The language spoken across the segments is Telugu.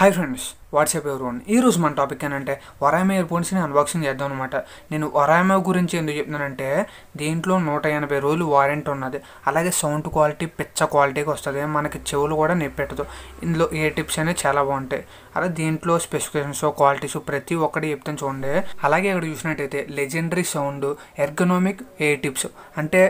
హాయ్ ఫ్రెండ్స్ వాట్సాప్ ఎవరు ఈరోజు మన టాపిక్ ఏంటంటే వరామ ఇయర్ ఫోన్స్ని అన్బాక్సింగ్ చేద్దాం అనమాట నేను వరామ గురించి ఎందుకు చెప్తున్నానంటే దీంట్లో నూట ఎనభై రోజులు వారంటీ ఉన్నది అలాగే సౌండ్ క్వాలిటీ పిచ్చ క్వాలిటీకి వస్తుంది మనకి చెవులు కూడా నొప్పెట్టదు ఇందులో ఏ టిప్స్ అనేవి చాలా బాగుంటాయి అలా దీంట్లో స్పెసిఫికేషన్స్ క్వాలిటీస్ ప్రతి ఒక్కటి చెప్తాను చూడండి అలాగే ఇక్కడ చూసినట్టయితే legendary sound ergonomic ear tips అంటే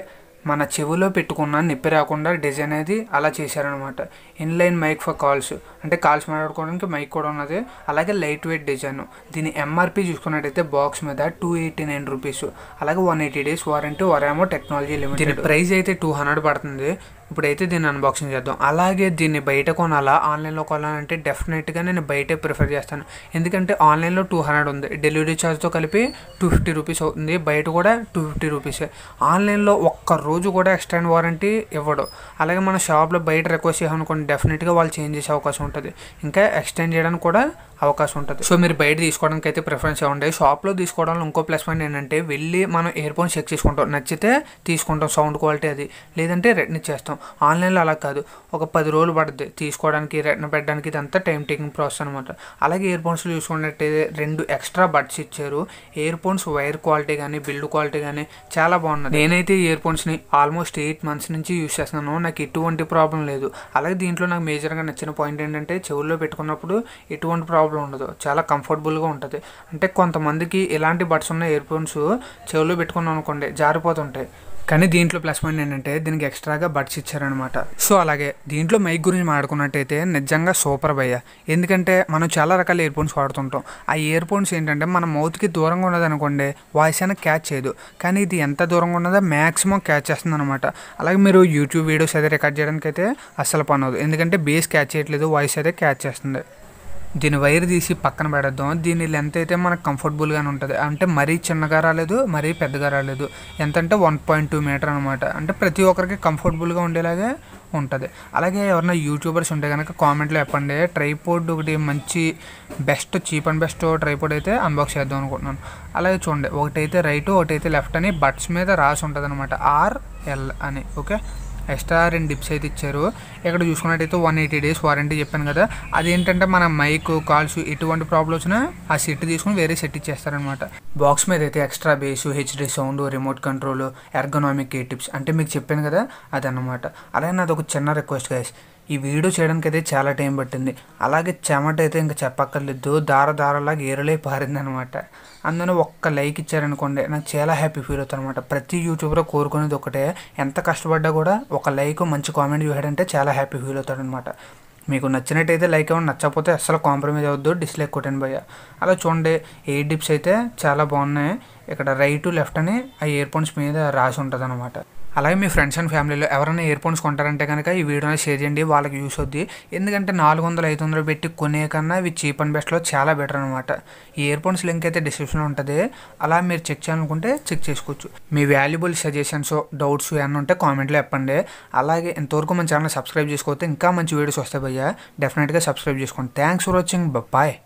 మన చెవిలో పెట్టుకున్న నొప్పి రాకుండా డిజైన్ అనేది అలా చేశారనమాట ఇన్లైన్ మైక్ ఫర్ కాల్స్ అంటే కాల్స్ మాట్లాడుకోవడానికి మైక్ కూడా ఉన్నది అలాగే లైట్ వెయిట్ డిజైన్ దీని ఎంఆర్పి చూసుకున్నట్టయితే బాక్స్ మీద టూ ఎయిటీ నైన్ రూపీస్ అలాగే వన్ ఎయిటీ డేస్ వారంటీ వరేమో టెక్నాలజీ లిమిటెడ్ దీని ప్రైస్ అయితే టూ హండ్రెడ్ పడుతుంది ఇప్పుడైతే దీన్ని అన్బాక్సింగ్ చేద్దాం అలాగే దీన్ని బయట కొనాలా ఆన్లైన్లో కొనాలంటే డెఫినెట్గా నేను బయటే ప్రిఫర్ చేస్తాను ఎందుకంటే ఆన్లైన్లో టూ హండ్రెడ్ ఉంది డెలివరీ ఛార్జ్తో కలిపి టూ ఫిఫ్టీ రూపీస్ అవుతుంది బయట కూడా టూ ఫిఫ్టీ రూపీసే ఆన్లైన్లో ఒక్క రోజు కూడా ఎక్స్టెండ్ వారంటీ ఇవ్వడు అలాగే మన షాప్లో బయట రిక్వెస్ట్ చేయాలనుకోండి డెఫినెట్గా వాళ్ళు చేంజ్ చేసే అవకాశం ఉంటుంది ఇంకా ఎక్స్టెండ్ చేయడానికి కూడా అవకాశం ఉంటుంది సో మీరు బయట తీసుకోవడానికి అయితే ప్రిఫరెన్స్ ఇవ్వండి షాప్లో తీసుకోవడంలో ఇంకో ప్లస్ పాయింట్ ఏంటంటే వెళ్ళి మనం ఇయర్ ఫోన్స్ చెక్ చేసుకుంటాం నచ్చితే తీసుకుంటాం సౌండ్ క్వాలిటీ అది లేదంటే రిటర్న్ ఇచ్చేస్తాం ఆన్లైన్లో అలా కాదు ఒక పది రోజులు పడుతుంది తీసుకోవడానికి రిటర్న్ పెట్టడానికి ఇదంతా టైం టేకింగ్ ప్రాసెస్ అనమాట అలాగే ఇయర్ ఫోన్స్లో చూసుకున్నట్టయితే రెండు ఎక్స్ట్రా బడ్స్ ఇచ్చారు ఇయర్ ఫోన్స్ వైర్ క్వాలిటీ కానీ బిల్డ్ క్వాలిటీ కానీ చాలా బాగున్నది నేనైతే ఇయర్ ఫోన్స్ని ఆల్మోస్ట్ ఎయిట్ మంత్స్ నుంచి యూస్ చేస్తున్నాను నాకు ఎటువంటి ప్రాబ్లం లేదు అలాగే దీంట్లో నాకు మేజర్గా నచ్చిన పాయింట్ ఏంటంటే చెవుల్లో పెట్టుకున్నప్పుడు ఎటువంటి ప్రాబ్లం ప్రాబ్లం ఉండదు చాలా కంఫర్టబుల్గా ఉంటుంది అంటే కొంతమందికి ఇలాంటి బడ్స్ ఉన్న ఇయర్ ఫోన్స్ చెవిలో పెట్టుకున్నాం అనుకోండి జారిపోతుంటాయి కానీ దీంట్లో ప్లస్ పాయింట్ ఏంటంటే దీనికి ఎక్స్ట్రాగా బడ్స్ ఇచ్చారనమాట సో అలాగే దీంట్లో మైక్ గురించి మాట్లాడుకున్నట్టయితే నిజంగా సూపర్ భయ్య ఎందుకంటే మనం చాలా రకాల ఇయర్ ఫోన్స్ వాడుతుంటాం ఆ ఇయర్ ఫోన్స్ ఏంటంటే మన మౌత్కి దూరంగా ఉన్నదనుకోండి వాయిస్ అయినా క్యాచ్ చేయదు కానీ ఇది ఎంత దూరంగా ఉన్నదో మ్యాక్సిమం క్యాచ్ చేస్తుంది అనమాట అలాగే మీరు యూట్యూబ్ వీడియోస్ అయితే రికార్డ్ చేయడానికి అయితే అస్సలు పనవదు ఎందుకంటే బేస్ క్యాచ్ చేయట్లేదు వాయిస్ అయితే క్యాచ్ చేస్తుంది దీని వైర్ తీసి పక్కన పెడద్దాం దీని లెంత్ అయితే మనకు కంఫర్టబుల్గానే ఉంటుంది అంటే మరీ చిన్నగా రాలేదు మరీ పెద్దగా రాలేదు ఎంత అంటే వన్ పాయింట్ టూ మీటర్ అనమాట అంటే ప్రతి ఒక్కరికి కంఫర్టబుల్గా ఉండేలాగే ఉంటుంది అలాగే ఎవరైనా యూట్యూబర్స్ ఉంటే కనుక కామెంట్లో చెప్పండి ట్రైపోర్డ్ ఒకటి మంచి best cheap and best tripod అయితే అన్బాక్స్ చేద్దాం అనుకుంటున్నాను అలాగే చూడండి ఒకటైతే రైట్ ఒకటైతే లెఫ్ట్ అని బట్స్ మీద రాసి ఉంటుంది అనమాట ఆర్ ఎల్ అని ఓకే ఎక్స్ట్రా రెండు డిప్స్ అయితే ఇచ్చారు ఇక్కడ చూసుకున్నట్టయితే వన్ ఎయిటీ డేస్ వారంటీ చెప్పాను కదా అదేంటంటే మన మైక్ కాల్స్ ఎటువంటి ప్రాబ్లం వచ్చినా ఆ సెట్ తీసుకుని వేరే సెట్ ఇచ్చేస్తారనమాట బాక్స్ మీద అయితే extra bass HD sound remote control ergonomic ear tips అంటే మీకు చెప్పాను కదా అదనమాట అలాగే నాది ఒక చిన్న రిక్వెస్ట్ గైస్ ఈ వీడియో చేయడానికి అయితే చాలా టైం పట్టింది అలాగే చెమట అయితే ఇంకా చెప్పక్కర్లేదు దార దారలాగా ఏరలే పారిందనమాట అందులో ఒక్క లైక్ ఇచ్చారనుకోండి నాకు చాలా హ్యాపీ ఫీల్ అవుతుంది అనమాట ప్రతి యూట్యూబర్ కోరుకునేది ఒకటే ఎంత కష్టపడ్డా కూడా ఒక లైక్ మంచి కామెంట్ చేయడంటే చాలా హ్యాపీ ఫీల్ అవుతాడనమాట మీకు నచ్చినట్టయితే లైక్ అవ్వండి నచ్చకపోతే అసలు కాంప్రమైజ్ అవద్దు డిస్లైక్ కొట్టండి భయ్య అలా చూడండి ఎయిర్ డిప్స్ అయితే చాలా బాగున్నాయి ఇక్కడ రైట్ లెఫ్ట్ అని ఆ ఇయర్ ఫోన్స్ మీద రాసి ఉంటుంది అనమాట అలాగే మీ ఫ్రెండ్స్ అండ్ ఫ్యామిలీలో ఎవరైనా ఇయర్ ఫోన్స్ కొంటారంటే కనుక ఈ వీడియోని షేర్ చేయండి వాళ్ళకి యూస్ అవుద్ది ఎందుకంటే నాలుగు వందలు ఐదు వందలు పెట్టి కొనే కన్నా ఇవి చీప్ అండ్ బెస్ట్లో చాలా బెటర్ అనమాట ఈ ఇయర్ ఫోన్స్ లింక్ అయితే డిస్క్రిప్షన్లో ఉంటుంది అలా మీరు చెక్ చేయాలనుకుంటే చెక్ చేసుకోవచ్చు మీ వాల్యుబుల్ సజెషన్స్ డౌట్స్ ఏమైనా ఉంటే కామెంట్లో చెప్పండి అలాగే ఇంతవరకు మన ఛానల్ సబ్స్క్రైబ్ చేసుకోవచ్చు ఇంకా మంచి వీడియోస్ వస్తాయి భయ్యా డెఫినెట్గా సబ్స్క్రైబ్ చేసుకోండి థ్యాంక్స్ ఫర్ వాచింగ్ బాయ్